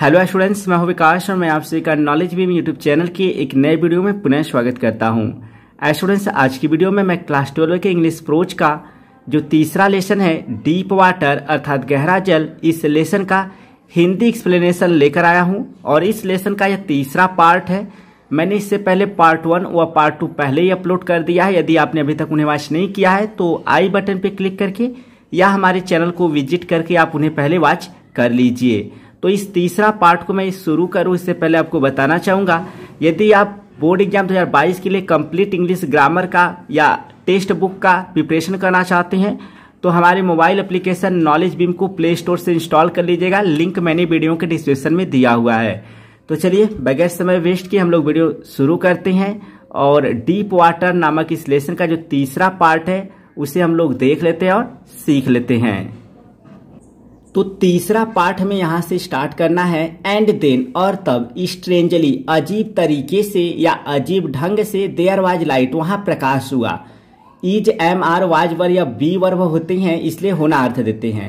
hello students मैं हूं विकास और मैं आप सभी का नॉलेज बीम यूट्यूब चैनल के एक नए वीडियो में पुनः स्वागत करता हूं स्टूडेंट्स आज की वीडियो में मैं क्लास ट्वेल्व के इंग्लिश प्रोच का जो तीसरा लेसन है डीप वाटर अर्थात गहरा जल इस लेसन का हिंदी एक्सप्लेनेशन लेकर आया हूं और इस लेसन का यह तीसरा पार्ट है मैंने इससे पहले पार्ट वन व पार्ट टू पहले ही अपलोड कर दिया है यदि आपने अभी तक उन्हें वॉच नहीं किया है तो आई बटन पर क्लिक करके या हमारे चैनल को विजिट करके आप उन्हें पहले वॉच कर लीजिए तो इस तीसरा पार्ट को मैं शुरू करूँ इससे पहले आपको बताना चाहूँगा यदि आप बोर्ड एग्जाम 2022 के लिए कंप्लीट इंग्लिश ग्रामर का या टेक्स्ट बुक का प्रिपरेशन करना चाहते हैं तो हमारे मोबाइल एप्लीकेशन नॉलेज बीम को प्ले स्टोर से इंस्टॉल कर लीजिएगा लिंक मैंने वीडियो के डिस्क्रिप्शन में दिया हुआ है तो चलिए बगैर समय वेस्ट किए हम लोग वीडियो शुरू करते हैं और डीप वाटर नामक इस लेसन का जो तीसरा पार्ट है उसे हम लोग देख लेते हैं और सीख लेते हैं तो तीसरा पार्ट में यहाँ से स्टार्ट करना है एंड देन और तब स्ट्रेंजली अजीब तरीके से या अजीब ढंग से देयर वाज लाइट वहाँ प्रकाश हुआ is am are was were या बी वर्व होते हैं इसलिए होना अर्थ देते हैं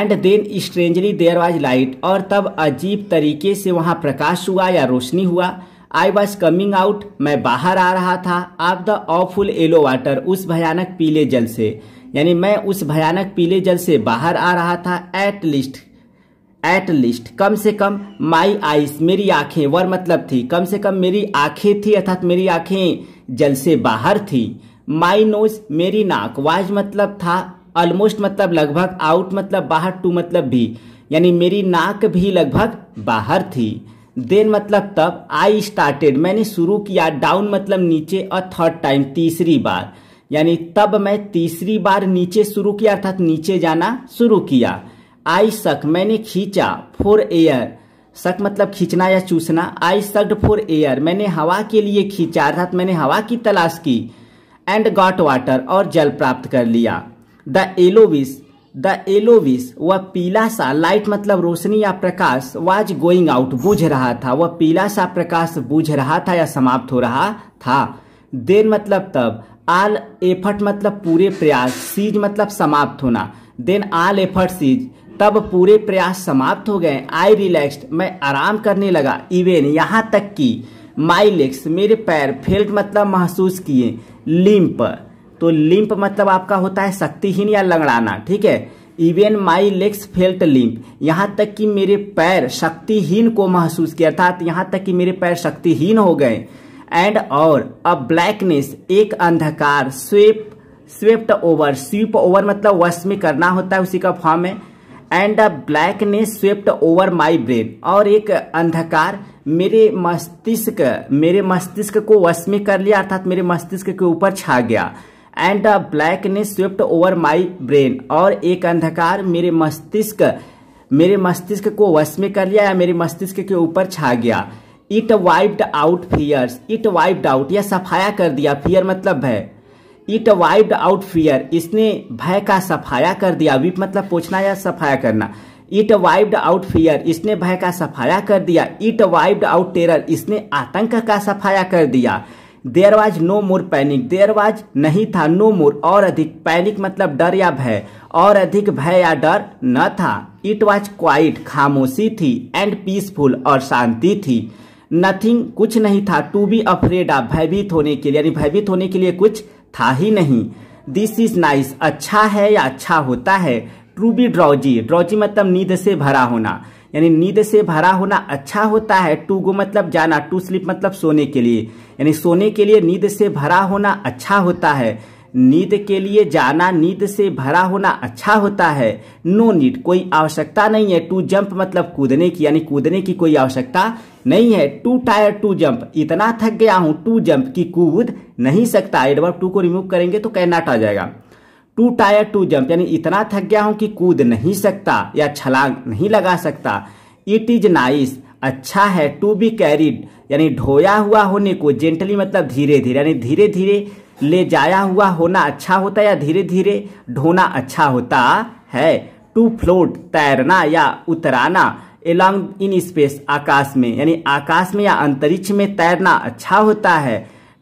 and then strangely there was light और तब अजीब तरीके से वहाँ प्रकाश हुआ या रोशनी हुआ आई वॉज कमिंग आउट मैं बाहर आ रहा था of the awful yellow water उस भयानक पीले जल से यानी मैं उस भयानक पीले जल से बाहर आ रहा था एट लिस्ट एट लिस्ट कम से कम माई आइस मेरी आंखें वर मतलब थी कम से कम मेरी आंखें थी अर्थात मेरी आंखें जल से बाहर थी माई नोज मेरी नाक वाज मतलब था ऑलमोस्ट मतलब लगभग आउट मतलब बाहर टू मतलब भी यानी मेरी नाक भी लगभग बाहर थी देन मतलब तब आई स्टार्टेड मैंने शुरू किया डाउन मतलब नीचे और थर्ड टाइम तीसरी बार यानी तब मैं तीसरी बार नीचे शुरू किया अर्थात नीचे जाना शुरू किया आई सक मैंने खींचा फोर एयर सक मतलब खींचना या चूसना आई सक्ड फोर एयर मैंने हवा के लिए खींचा अर्थात मैंने हवा की तलाश की एंड गॉट वाटर और जल प्राप्त कर लिया द एलोविस द एलोविस वह पीला सा लाइट मतलब रोशनी या प्रकाश वाज गोइंग आउट बुझ रहा था वह पीला सा प्रकाश बुझ रहा था या समाप्त हो रहा था देन मतलब तब आल एफर्ट मतलब पूरे प्रयास सीज मतलब समाप्त होना देन आल एफर्ट सीज तब पूरे प्रयास समाप्त हो गए आई रिलैक्स्ड मैं आराम करने लगा इवेन यहाँ तक कि माई लेग्स मेरे पैर फेल्ट मतलब महसूस किए लिम्प तो लिम्प मतलब आपका होता है शक्तिहीन या लंगड़ाना ठीक है even my legs felt limp यहाँ तक कि मेरे पैर शक्तिहीन को महसूस किया अर्थात यहाँ तक कि मेरे पैर शक्तिहीन हो गए एंड और अ ब्लैकनेस एक अंधकार swept swept over sweep over मतलब वश में करना होता है उसी का फॉर्म है and a blackness swept over my brain और एक अंधकार मेरे मस्तिष्क मेरे मस्तिष्क को वश में कर लिया अर्थात मेरे मस्तिष्क के ऊपर छा गया and a blackness swept over my brain और एक अंधकार मेरे मस्तिष्क मेरे मस्तिष्क को वश में कर लिया या मेरे मस्तिष्क के ऊपर छा गया it wiped out fears it wiped out या सफाया कर दिया फियर मतलब भय इट वाइप्ड आउट फियर इसने भय का सफाया कर दिया विप मतलब पूछना या सफाया करना इट वाइप्ड आउट फियर इसने भय का सफाया कर दिया इट वाइप्ड आउट टेरर इसने आतंक का सफाया कर दिया there was no more panic there was नहीं था नो मोर और अधिक पैनिक मतलब डर या भय और अधिक भय या डर न था इट वाज क्वाइट खामोशी थी एंड पीसफुल और शांति थी नथिंग कुछ नहीं था टू बी अफ्रेड ऑफ भयभीत होने के लिए यानी भयभीत होने के लिए कुछ था ही नहीं दिस इज नाइस अच्छा है या अच्छा होता है टू बी ड्रॉजी ड्रॉजी मतलब नींद से भरा होना यानी नींद से भरा होना अच्छा होता है टू गो मतलब जाना टू स्लीप मतलब सोने के लिए यानी सोने के लिए नींद से भरा होना अच्छा होता है नींद के लिए जाना नींद से भरा होना अच्छा होता है नो नीड कोई आवश्यकता नहीं है टू जंप मतलब कूदने की यानी कूदने की कोई आवश्यकता नहीं है टू टायर टू जंप इतना थक गया हूं टू जंप की कूद नहीं सकता एडवर्ब टू को रिमूव करेंगे तो कैनाट आ जाएगा टू टायर टू जंप यानी इतना थक गया हूं कि कूद नहीं सकता या छलांग नहीं लगा सकता इट इज नाइस अच्छा है टू बी कैरिड यानी ढोया हुआ होने को जेंटली मतलब धीरे धीरे यानी धीरे धीरे ले जाया हुआ होना अच्छा होता या धीरे धीरे ढोना अच्छा होता है टू फ्लोट तैरना या उतराना एलॉन्ग इन स्पेस आकाश में यानी आकाश में या अंतरिक्ष में तैरना अच्छा होता है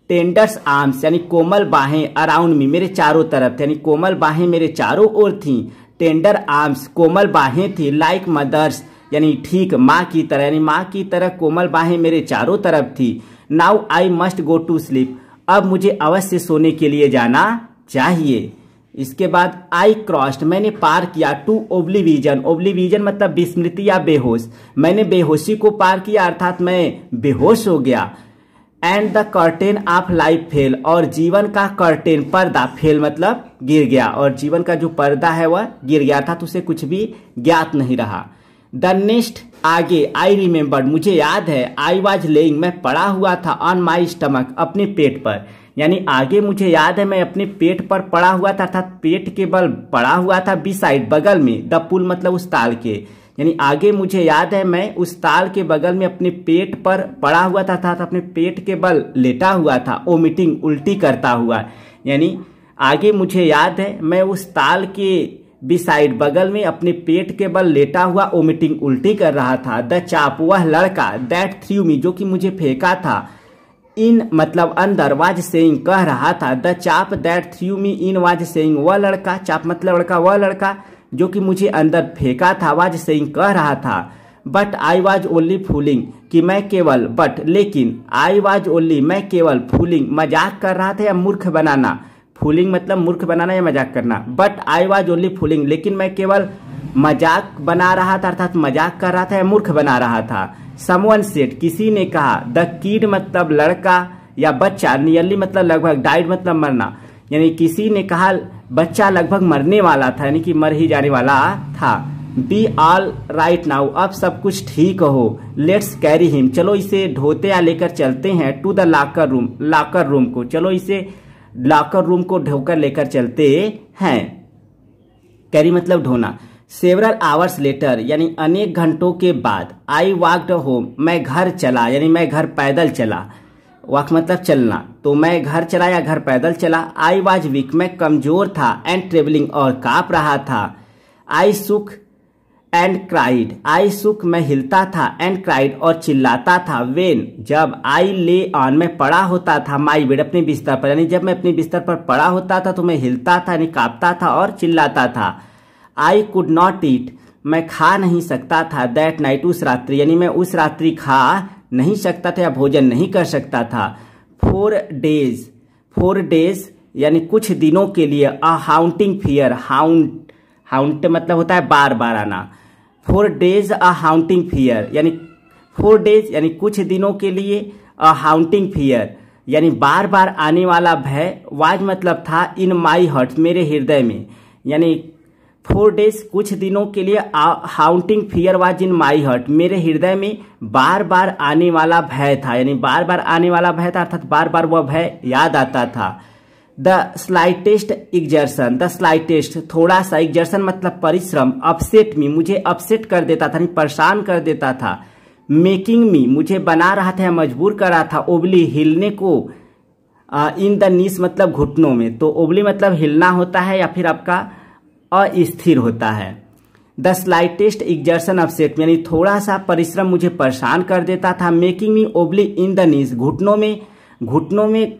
टेंडर्स आर्म्स यानी कोमल बाहें अराउंड में मेरे चारों तरफ यानी कोमल बाहें मेरे चारों ओर थी टेंडर आर्म्स कोमल बाहें थी लाइक मदर्स यानी ठीक माँ की तरह यानी माँ की तरह कोमल बाहें मेरे चारों तरफ थी now I must go to sleep अब मुझे अवश्य सोने के लिए जाना चाहिए इसके बाद आई क्रॉस्ड मैंने पार किया टू ओब्लीविजन ओब्लीविजन मतलब विस्मृति या बेहोश मैंने बेहोशी को पार किया अर्थात मैं बेहोश हो गया and the curtain of life fell और जीवन का कर्टेन पर्दा फेल मतलब गिर गया और जीवन का जो पर्दा है वह गिर गया था तो उसे कुछ भी ज्ञात नहीं रहा द नेक्स्ट आगे आई रिमेम्बर मुझे याद है आई वॉज लेइंग मैं पड़ा हुआ था ऑन माई स्टमक अपने पेट पर यानी आगे मुझे याद है मैं अपने पेट पर पड़ा हुआ था अर्थात पेट के बल पड़ा हुआ था बी साइड बगल में द पुल मतलब उस ताल के यानी आगे मुझे याद है मैं उस ताल के बगल में अपने पेट पर पड़ा हुआ था अर्थात अपने पेट के बल लेटा हुआ था ओ मीटिंग उल्टी करता हुआ यानी आगे मुझे याद है मैं उस ताल के बिसाइड बगल में अपने पेट के बल लेटा हुआ ओमिटिंग उल्टी कर रहा था द चाप वह लड़का दैट थ्री मी जो कि मुझे फेंका था इन मतलब अंदर वाज सेइंग कह रहा था the chap that threw me in was saying वह लड़का चाप मतलब लड़का वह लड़का जो कि मुझे अंदर फेंका था वाज सेइंग कह रहा था but I was only fooling कि मैं केवल बट लेकिन आई वाज ओनली मैं केवल फूलिंग मजाक कर रहा था या मूर्ख बनाना फूलिंग मतलब मूर्ख बनाना या मजाक करना but I was only fooling लेकिन मैं केवल मजाक बना रहा था अर्थात मजाक कर रहा था या मूर्ख बना रहा था समवन सेट किसी ने कहा द कीड मतलब लड़का या बच्चा नियरली मतलब लगभग डाइड मतलब मरना यानी किसी ने कहा बच्चा लगभग मरने वाला था यानी कि मर ही जाने वाला था बी ऑल राइट नाउ अब सब कुछ ठीक हो लेट्स कैरी हिम चलो इसे ढोते या लेकर चलते हैं to the locker room locker room को चलो इसे लॉकर रूम को ढोकर लेकर चलते हैं कैरी मतलब ढोना सेवरल आवर्स लेटर यानी अनेक घंटों के बाद आई वॉकड होम मैं घर चला यानी मैं घर पैदल चला वॉक मतलब चलना तो मैं घर चला या घर पैदल चला आई वॉज वीक मैं कमजोर था एंड ट्रेवलिंग और काप रहा था आई सुख एंड क्राइड आई सुख में हिलता था एंड क्राइड और चिल्लाता था वेन जब आई ले ऑन में पड़ा होता था माई बेड अपने बिस्तर पर यानी जब मैं अपने बिस्तर पर पड़ा होता था तो मैं हिलता था यानी कांपता था और चिल्लाता था आई कुड नॉट ईट मैं खा नहीं सकता था दैट नाइट उस रात्रि यानी मैं उस रात्रि खा नहीं सकता था या भोजन नहीं कर सकता था फोर डेज फोर डेज यानी कुछ दिनों के लिए अ हाउंटिंग फियर हाउंट हाउंट मतलब होता है बार बार आना for days a haunting fear यानी फोर डेज यानी कुछ दिनों के लिए अ हाउंटिंग फियर यानी बार बार आने वाला भय वाज मतलब था इन माई हर्ट मेरे हृदय में यानी फोर डेज कुछ दिनों के लिए haunting fear was in my heart मेरे हृदय में बार बार आने वाला भय था यानी बार बार आने वाला भय था अर्थात बार बार वह भय याद आता था the slightest exertion the slightest थोड़ा सा एग्जर्सन मतलब परिश्रम अपसेट मी मुझे अपसेट कर देता था परेशान कर देता था मेकिंग मी मुझे बना रहा था मजबूर कर रहा था ओबली हिलने को इन द नीस मतलब घुटनों में तो ओबली मतलब हिलना होता है या फिर आपका अस्थिर होता है द स्लाइटेस्ट एग्जर्सन अपसेट यानी थोड़ा सा परिश्रम मुझे परेशान कर देता था making me wobbly in the नीस घुटनों में घुटनों में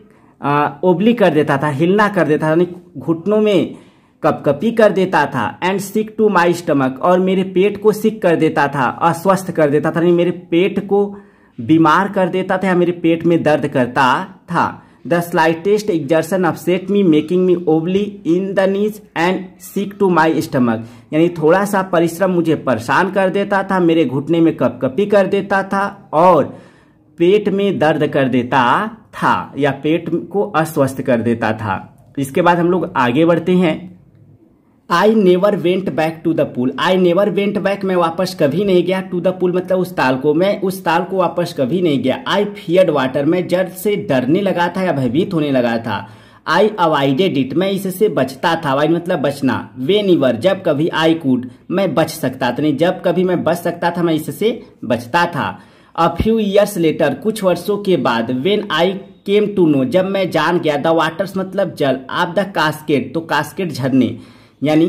ओबली कर देता था हिलना कर देता था यानी घुटनों में कपकपी कर देता था and sick to my stomach और मेरे पेट को सिक कर देता था अस्वस्थ कर देता था यानी मेरे पेट को बीमार कर देता था या मेरे पेट में दर्द करता था the slightest exertion upset me making me wobbly in the knees and sick to my stomach यानी थोड़ा सा परिश्रम मुझे परेशान कर देता था मेरे घुटने में कपकपी कर देता था और पेट में दर्द कर देता था या पेट को अस्वस्थ कर देता था इसके बाद हम लोग आगे बढ़ते हैं I never went back to the pool I never went back मैं वापस कभी नहीं गया टू द पुल मतलब उस ताल को मैं उस ताल को वापस कभी नहीं गया आई फियड वाटर मैं जड़ से डरने लगा था या भयभीत होने लगा था आई अवॉइडेड इट मैं इससे बचता था वाई मतलब बचना वे निवर जब कभी आई कूड मैं बच सकता था नहीं जब कभी मैं बच सकता था मैं इससे बचता था अ फ्यू ईयर्स लेटर कुछ वर्षों के बाद when I came to know जब मैं जान गया द वाटर्स मतलब जल आप द कास्केट तो कास्केट झरने यानी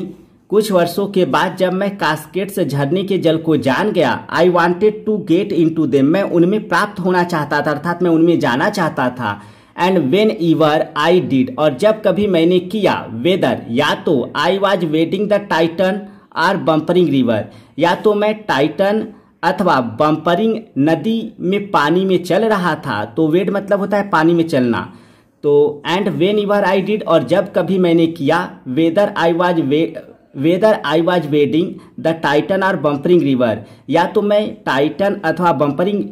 कुछ वर्षों के बाद जब मैं कास्केट से झरने के जल को जान गया I wanted to get into them मैं उनमें प्राप्त होना चाहता था अर्थात मैं उनमें जाना चाहता था and whenever I did और जब कभी मैंने किया वेदर या तो I was wading the Tieton or Bumping River या तो मैं टाइटन अथवा बम्परिंग नदी में पानी में चल रहा था तो वेड मतलब होता है पानी में चलना तो and whenever I did और जब कभी मैंने किया whether I was way whether I was wading the Tieton और बम्परिंग रिवर या तो मैं टाइटन अथवा बम्परिंग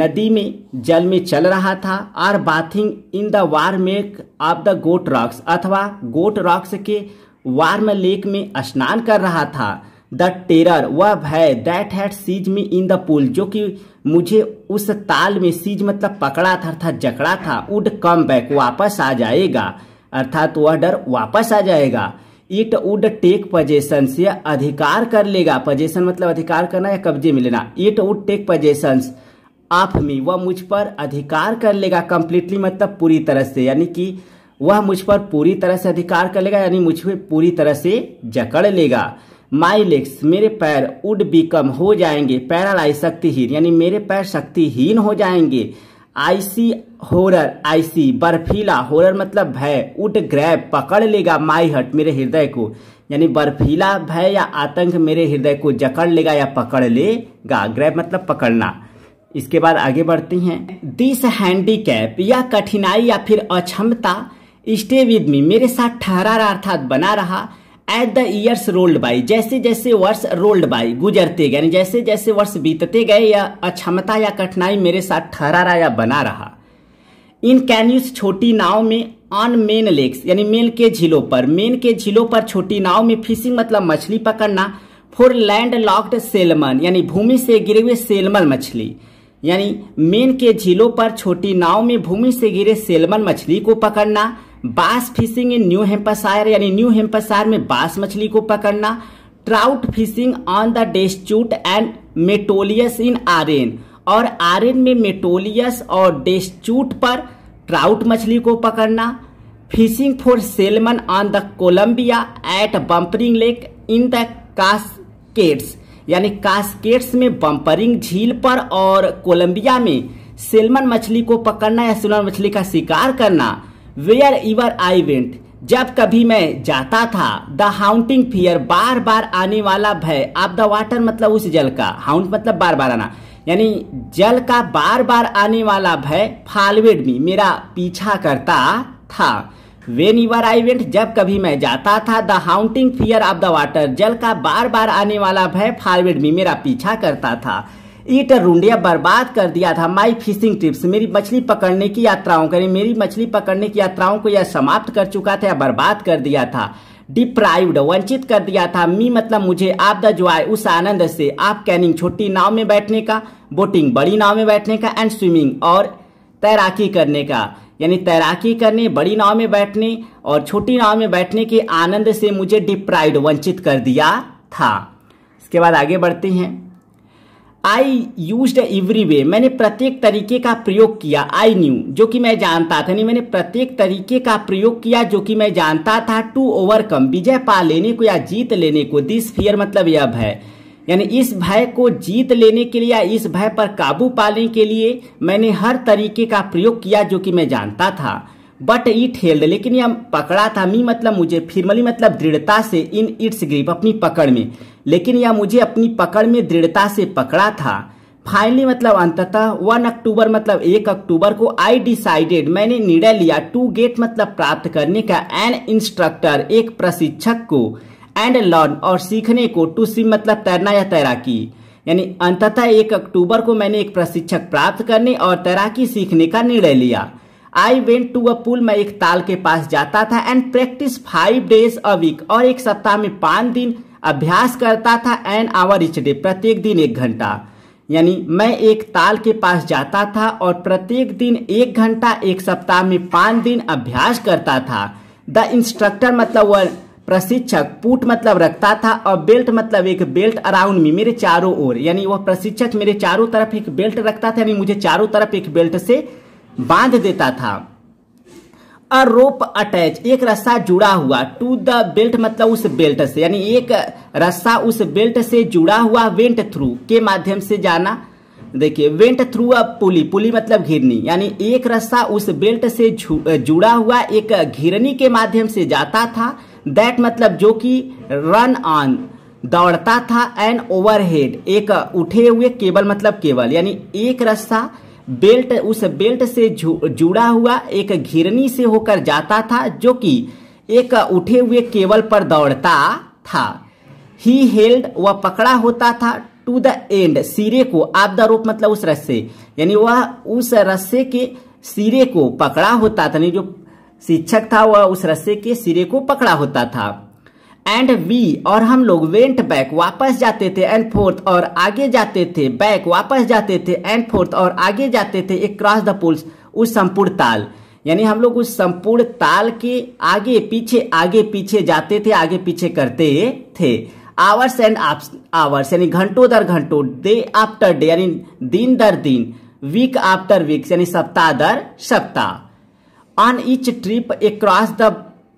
नदी में जल में चल रहा था और bathing in the war make of the Goat Rocks अथवा गोट रॉक्स के वार्म लेक में स्नान कर रहा था द टेरर वह भय that had seized me in the pool जो कि मुझे उस ताल में सीज मतलब पकड़ा था अर्थात जकड़ा था उड कम बैक वापस आ जाएगा अर्थात वह डर वापस आ जाएगा इट वुड टेक पजेशन से अधिकार कर लेगा पजेशन मतलब अधिकार करना या कब्जे में लेना it would take possession of me वह मुझ पर अधिकार कर लेगा कंप्लीटली मतलब पूरी तरह से यानी कि वह मुझ पर पूरी तरह से अधिकार कर लेगा यानी मुझ पर पूरी तरह से जकड़ लेगा माई लेग्स मेरे पैर उड बिकम हो जाएंगे पैरालाइज शक्तिहीन यानी मेरे पैर शक्तिहीन हो जाएंगे आईसी होरर आईसी बर्फीला होरर मतलब भय उड ग्रैब पकड़ लेगा माई हट मेरे हृदय को यानी बर्फीला भय या आतंक मेरे हृदय को जकड़ लेगा या पकड़ लेगा ग्रैब मतलब पकड़ना इसके बाद आगे बढ़ते हैं दिस हैंडीकैप या कठिनाई या फिर अक्षमता स्टे विद मी मेरे साथ ठहरा रहा अर्थात बना रहा at the years rolled by जैसे जैसे वर्ष रोल्ड बाई गुजरते गए यानी जैसे जैसे वर्ष बीतते गए या अक्षमता या कठिनाई मेरे साथ ठहरा रहा या बना रहा इन कैन्यूस छोटी नाव में ऑन मेन लेक्स यानी मेन के झीलों पर मेन के झीलों पर छोटी नाव में फिशिंग मतलब मछली पकड़ना फॉर लैंड लॉक्ड सेलमन यानी भूमि से गिरे हुए सेलमन मछली यानी मेन के झीलों पर छोटी नाव में भूमि से गिरे सेलमन मछली को पकड़ना बास फिशिंग इन न्यू हेम्पसायर यानी न्यू हेम्पसायर में बास मछली को पकड़ना trout fishing on the Deschutes and Metolius in Oregon और आरेन में मेटोलियस और डेस्ट्यूट पर ट्राउट मछली को पकड़ना fishing for salmon on the Columbia at Bumping lake in the Cascades यानी कास्केट्स में बम्परिंग झील पर और कोलंबिया में सेलमन मछली को पकड़ना या सेलमन मछली का शिकार करना वेयर इवर आई वेंट जब कभी मैं जाता था द हाउंटिंग फियर बार बार आने वाला भय आप द वाटर मतलब उस जल का हाउंट मतलब बार बार आना यानी जल का बार बार आने वाला भय फॉलवेड मी मेरा पीछा करता था वेन यूर आई वेंट जब कभी मैं जाता था the haunting fear of the water जल का बार बार आने वाला भय फॉलवेड मी मेरा पीछा करता था ईटर रूंडिया बर्बाद कर दिया था माई फिशिंग टिप्स मेरी मछली पकड़ने की यात्राओं करें मेरी मछली पकड़ने की यात्राओं को यह समाप्त कर चुका था या बर्बाद कर दिया था डिप्राइव्ड वंचित कर दिया था मी मतलब मुझे आप द आए उस आनंद से आप कैनिंग छोटी नाव में बैठने का बोटिंग बड़ी नाव में बैठने का एंड स्विमिंग और तैराकी करने का यानी तैराकी करने बड़ी नाव में बैठने और छोटी नाव में बैठने के आनंद से मुझे डिप्राइड वंचित कर दिया था इसके बाद आगे बढ़ते हैं आई यूज एवरी वे मैंने प्रत्येक तरीके का प्रयोग किया आई न्यू जो कि मैं जानता था नहीं मैंने प्रत्येक तरीके का प्रयोग किया जो कि मैं जानता था टू ओवरकम विजय पा लेने को या जीत लेने को दिस फियर मतलब यह भय यानी इस भय को जीत लेने के लिए या इस भय पर काबू पाने के लिए मैंने हर तरीके का प्रयोग किया जो कि मैं जानता था बट इट हेल्ड लेकिन यह पकड़ा था मी मतलब मुझे फिरमली मतलब दृढ़ता से इन इट्स ग्रिप अपनी पकड़ में लेकिन यह मुझे अपनी पकड़ में दृढ़ता से पकड़ा था फाइनली मतलब अंततः वन अक्टूबर मतलब एक अक्टूबर को आई डिसाइडेड मैंने निर्णय लिया टू गेट मतलब प्राप्त करने का एन इंस्ट्रक्टर एक प्रशिक्षक को एंड लर्न और सीखने को टू सिम मतलब तैरना या तैराकी यानी अंततः एक अक्टूबर को मैंने एक प्रशिक्षक प्राप्त करने और तैराकी सीखने का निर्णय लिया आई वेंट टू अ पुल मैं एक ताल के पास जाता था and practice five days a week और एक सप्ताह में पांच दिन अभ्यास करता था एन आवर इच डे प्रत्येक दिन एक घंटा यानी मैं एक ताल के पास जाता था और प्रत्येक दिन एक घंटा एक सप्ताह में पांच दिन अभ्यास करता था द इंस्ट्रक्टर मतलब वह प्रशिक्षक पुट मतलब रखता था और बेल्ट मतलब एक बेल्ट अराउंड में मेरे चारों ओर यानी वह प्रशिक्षक मेरे चारों तरफ एक बेल्ट रखता था यानी मुझे चारों तरफ एक बेल्ट से बांध देता था अ रोप अटैच एक रस्सा जुड़ा हुआ टू द बेल्ट मतलब उस बेल्ट से यानी एक रस्सा उस बेल्ट से जुड़ा हुआ वेंट थ्रू के माध्यम से जाना देखिए वेंट थ्रू अ पुली पुली मतलब घिरनी यानी एक रस्सा उस बेल्ट से जुड़ा हुआ एक घिरनी के माध्यम से जाता था दैट मतलब जो कि रन ऑन दौड़ता था एन ओवरहेड एक उठे हुए केबल मतलब केबल यानी एक रस्सा बेल्ट उस बेल्ट से जुड़ा हुआ एक घिरनी से होकर जाता था जो कि एक उठे हुए केबल पर दौड़ता था ही हेल्ड वह पकड़ा होता था टू द एंड सिरे को आप द रूप मतलब उस रस्से यानी वह उस रस्से के सिरे को पकड़ा होता था यानी जो शिक्षक था वह उस रस्से के सिरे को पकड़ा होता था एंड वी और हम लोग वेंट बैक वापस जाते थे एंड फोर्थ और आगे जाते थे बैक वापस जाते थे एंड फोर्थ और आगे जाते थे एक क्रॉस द पुल्स उस संपूर्ण ताल यानी हम लोग उस संपूर्ण ताल के आगे पीछे आगे पीछे जाते थे आगे पीछे करते थे आवर्स एंड आवर्स यानी घंटों दर घंटों डे आफ्टर डे यानी दिन दर दिन वीक आफ्टर वीक यानी सप्ताह दर सप्ताह on each trip cross the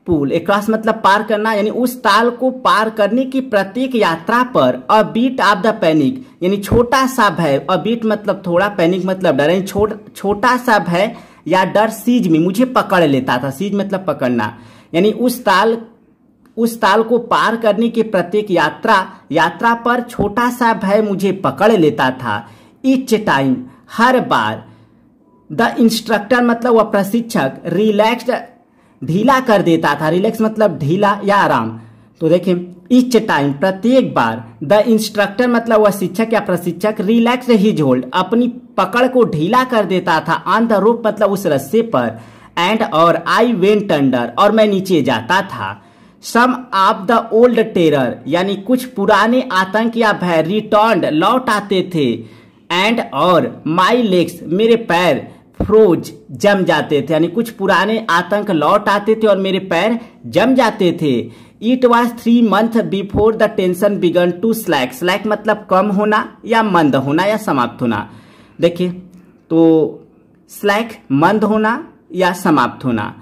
pool cross मतलब पार करना यानी उस ताल को पार करने की प्रत्येक यात्रा पर a bit of the panic यानी छोटा सा भय अ बीट मतलब थोड़ा पैनिक मतलब डर यानी छोटा सा भय या डर सीज में मुझे पकड़ लेता था सीज मतलब पकड़ना यानी उस ताल उस ताल को पार करने की प्रत्येक यात्रा यात्रा पर छोटा सा भय मुझे पकड़ लेता था इच टाइम हर बार द इंस्ट्रक्टर मतलब वह प्रशिक्षक रिलैक्स्ड ढीला कर देता था रिलैक्स मतलब ढीला या आराम तो देखें इच टाइम प्रत्येक बार द इंस्ट्रक्टर मतलब वह शिक्षक या प्रशिक्षक रिलैक्स हिज होल्ड अपनी पकड़ को ढीला कर देता था ऑन द रोप मतलब उस रस्से पर एंड और आई वेंट अंडर और मैं नीचे जाता था some of the old terror यानी कुछ पुराने आतंक या भय रिटर्न लौट आते थे एंड और माई लेग्स मेरे पैर फ्रोज जम जाते थे यानी कुछ पुराने आतंक लौट आते थे और मेरे पैर जम जाते थे it was three months before the tension began to slack slack मतलब कम होना या मंद होना या समाप्त होना देखिए तो स्लैक मंद होना या समाप्त होना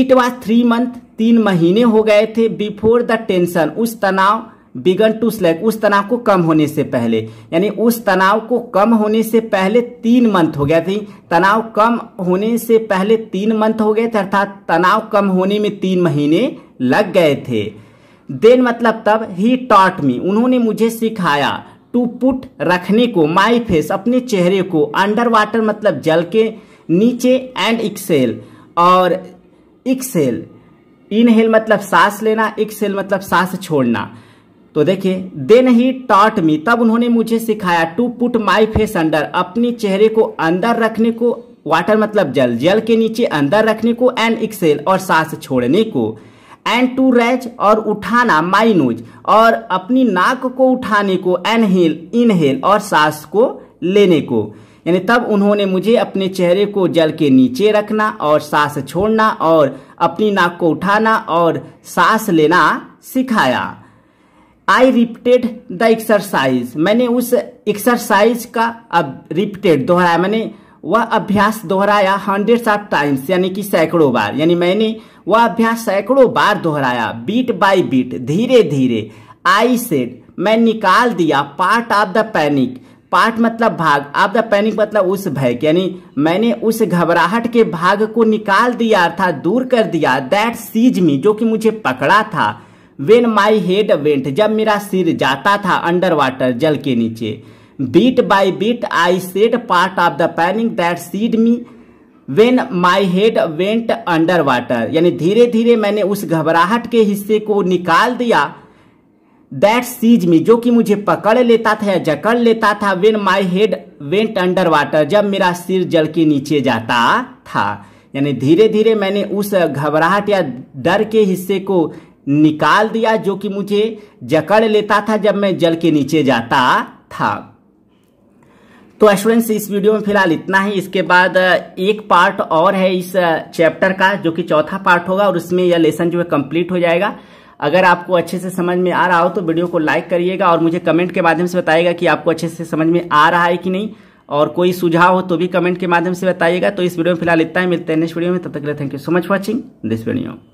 इट वॉज थ्री मंथ तीन महीने हो गए थे बिफोर द टेंशन उस तनाव बिगन टू स्लैक उस तनाव को कम होने से पहले यानी उस तनाव को कम होने से पहले तीन मंथ हो गया थी तनाव कम होने से पहले तीन मंथ हो गए थे अर्थात तनाव कम होने में तीन महीने लग गए थे देन मतलब तब ही टॉट मी उन्होंने मुझे सिखाया टू पुट रखने को माई फेस अपने चेहरे को अंडर वाटर मतलब जल के नीचे एंड एक्सेल और एक्सेल इनहेल मतलब सांस लेना एक्सेल मतलब सांस छोड़ना तो देखिए दे नहीं टॉट मी तब उन्होंने मुझे सिखाया to put my face under अपने चेहरे को अंदर रखने को वाटर मतलब जल जल के नीचे अंदर रखने को एंड एक्सेल और सांस छोड़ने को एंड टू रैच और उठाना माई नोज और अपनी नाक को उठाने को एनहेल इनहेल और सांस को लेने को यानी तब उन्होंने मुझे अपने चेहरे को जल के नीचे रखना और सांस छोड़ना और अपनी नाक को उठाना और सांस लेना सिखाया आई रिपीटेड द एक्सरसाइज मैंने उस एक्सरसाइज का अब रिपीटेड दोहराया मैंने वह अभ्यास दोहराया हंड्रेड्स ऑफ टाइम्स यानी कि सैकड़ों बार यानी मैंने वह अभ्यास सैकड़ों बार दोहराया बीट बाय बीट धीरे धीरे आई सेड मैं निकाल दिया part of the panic part मतलब भाग ऑफ द पैनिक मतलब उस भय के यानी मैंने उस घबराहट के भाग को निकाल दिया अर्थात दूर कर दिया दैट सीज मी जो कि मुझे पकड़ा था वेन माई हेड वेंट जब मेरा सिर जाता था अंडर वाटर जल के नीचे bit by bit I shed part of the panic that seized me when my head went under water यानी धीरे धीरे मैंने उस घबराहट के हिस्से को निकाल दिया दैट सीज मी जो कि मुझे पकड़ लेता था या जकड़ लेता था when my head went under water जब मेरा सिर जल के नीचे जाता था यानी धीरे धीरे मैंने उस घबराहट या डर के हिस्से को निकाल दिया जो कि मुझे जकड़ लेता था जब मैं जल के नीचे जाता था तो स्टूडेंट्स इस वीडियो में फिलहाल इतना ही इसके बाद एक पार्ट और है इस चैप्टर का जो कि चौथा पार्ट होगा और उसमें यह लेसन जो है कंप्लीट हो जाएगा अगर आपको अच्छे से समझ में आ रहा हो तो वीडियो को लाइक करिएगा और मुझे कमेंट के माध्यम से बताइएगा कि आपको अच्छे से समझ में आ रहा है कि नहीं और कोई सुझाव हो तो भी कमेंट के माध्यम से बताइएगा तो इस वीडियो में फिलहाल इतना ही मिलते हैं नेक्स्ट वीडियो में तब तक thank you so much watching this video